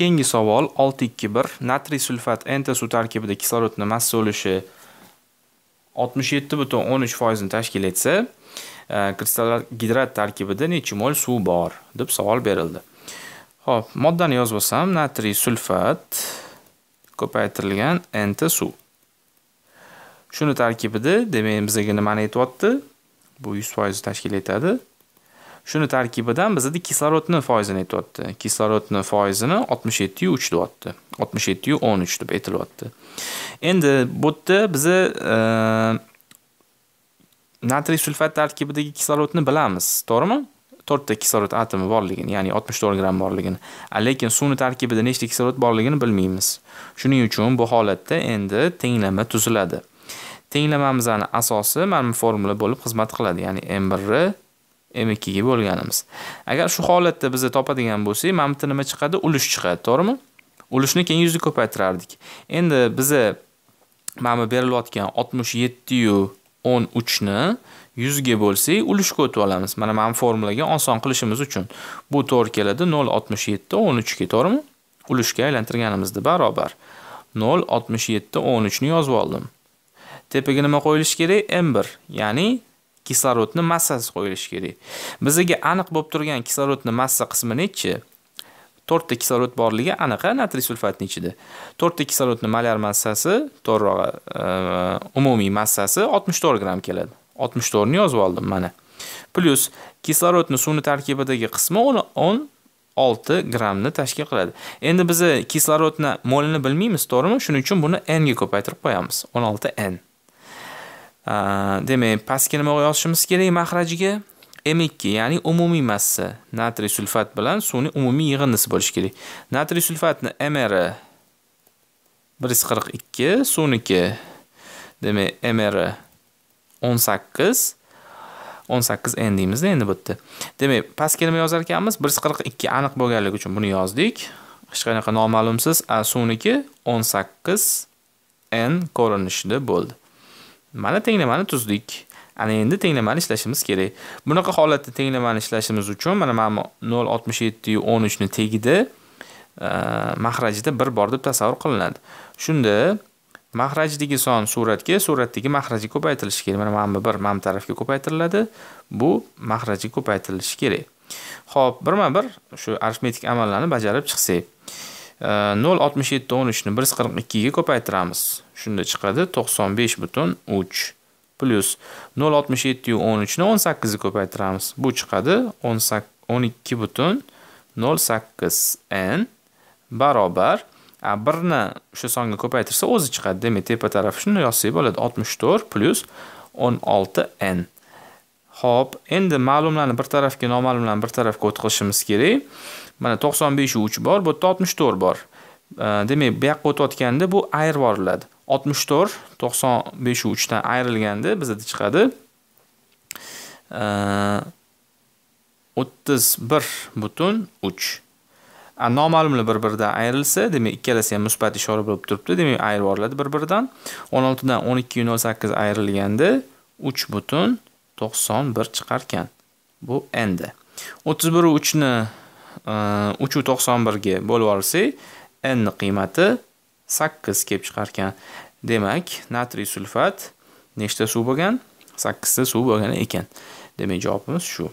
Keyingi savol 621 natriy sulfat enta suv tarkibida kislorodni massa ulushi 67.13% ni tashkil etsa, e, kristallar gidrat tarkibida necha mol suv bor deb savol berildi. Xo'p, moddani yozib olsam, natriy sulfat ko'paytirilgan enta suv. Shuni tarkibida, demak, bizga nimani aytyapti? Bu 100% tashkil etadi. shuni tarkibidan bizada kislorodni foizini aytyapti kislorodni foizini oltmish yettiyu uch deyapti oltmish yettiyu o'n uch deb aytilyapti endi bu yerda biza e, natriy sulfat tarkibidagi kislorodni bilamiz to'g'rimi to'rtta kislorod atomi borligini ya'ni oltmish to'rt gramm borligini lekin suvni tarkibida nechta kislorod borligini bilmaymiz shuning uchun bu holatda endi tenglama tuziladi tenglamamizni asosi mana bu formula bo'lib xizmat qiladi ya'ni m birni m2 ga bo'lganimiz agar shu holatda biza topadigan bo'lsak mana bu yerda nima chiqadi ulush chiqadi to'g'rimi ulushni keyin yuzda ko'paytirardik endi biza mana bu berilayotgan oltmish yettiyu o'n uchni yuzga bo'lsak ulushga o'tib olamiz mana mana formulaga oson qilishimiz uchun bu to'g'ri keladi nol oltmish yetti o'n uchga to'g'rimi ulushga aylantirganimizda barobar nol oltmish yetti o'n uchni yozib oldim tepaga nima qo'yilishi kerak m bir ya'ni kislorodni massasi qo'yilishi kerak bizga aniq bo'lib turgan kislorodni massa qismi nechi to'rtta kislorod borligi aniq natriy sulfatni ichida to'rtta kislorodni molyar massasi to'rtrog'i e, umumiy massasi 64 gramm keladi 64 ni yozib oldim mana plyus kislorodni suvni tarkibidagi qismi 10 6 grammni tashkil qiladi. Endi biz kislorodni molini bilmaymiz, to'g'rimi? Shuning uchun buni n ga ko'paytirib qo'yamiz. 16n. demak pastki nima yozishimiz kerak maxrajiga m2 ya'ni umumiy massa natriy sulfat bilan suvning umumiy yig'indisi bo'lishi kerak natriy sulfatni mri bir yuz qirq ikki suvniki demak mri o'n sakkiz o'n sakkiz n deymizda endi bu yerda demak pastga nima yozar ekanmiz bir yuz qirq ikki aniq bo'lganligi uchun buni yozdik hech qanaqa noma'lumsiz a suvniki o'n sakkiz n ko'rinishida bo'ldi mana tenglamani tuzdik ana endi tenglamani ishlashimiz kerak bunaqa holatda tenglamani ishlashimiz uchun mana mana nol oltmish 13 o'n uchni tegida mahrajida bir bor deb tasavvur qilinadi shunda mahrajdagi son suratga suratdagi mahraji ko'paytirilishi kerak mana mana bir mana bu tarafga ko'paytiriladi bu mahraji ko'paytirilishi kerak ho'p birma bir shu arifmetik amallarni bajarib chiqsak nol oltmish yetti o'n uchni bir yuz qirq ikkiga ko'paytiramiz shunda chiqadi to'qson besh butun uch plyus nol oltmish yettiyu o'n uchni o'n sakkizga ko'paytiramiz bu chiqadi o'n sak o'n ikki butun nol sakkiz n barobar a birni o'sha songa ko'paytirsa o'zi chiqadi demak tepa taraf shuni yozsak bo'ladi oltmish to'rt plyus o'n olti n Xo'p, endi ma'lumlarni bir tarafga, noma'lumlarni bir tarafga o'tkazishimiz kerak. Mana 95 3 bor, bu yerda 64 bor. Demak, bu yoqqa o'tayotganda bu ayirib 64 95 u 3 dan ayrilganda bizda chiqadi. 31 butun 3. noma'lumlar bir biridan ayrilsa, demak ikkalasi ham musbat ishora bo'lib turibdi, demak ayirib bir biridan. 16 dan 12.08 ayrilganda 3 butun to'qson bir chiqarkan bu endi o'ttiz biru uchni e, uchu to'qson birga bo'lib yuborsak n qiymati sakkiz kelib chiqarkan demak natriy sulfat nechta suv bo'lgan sakkizta suv bo'lgan ekan demak javobimiz shu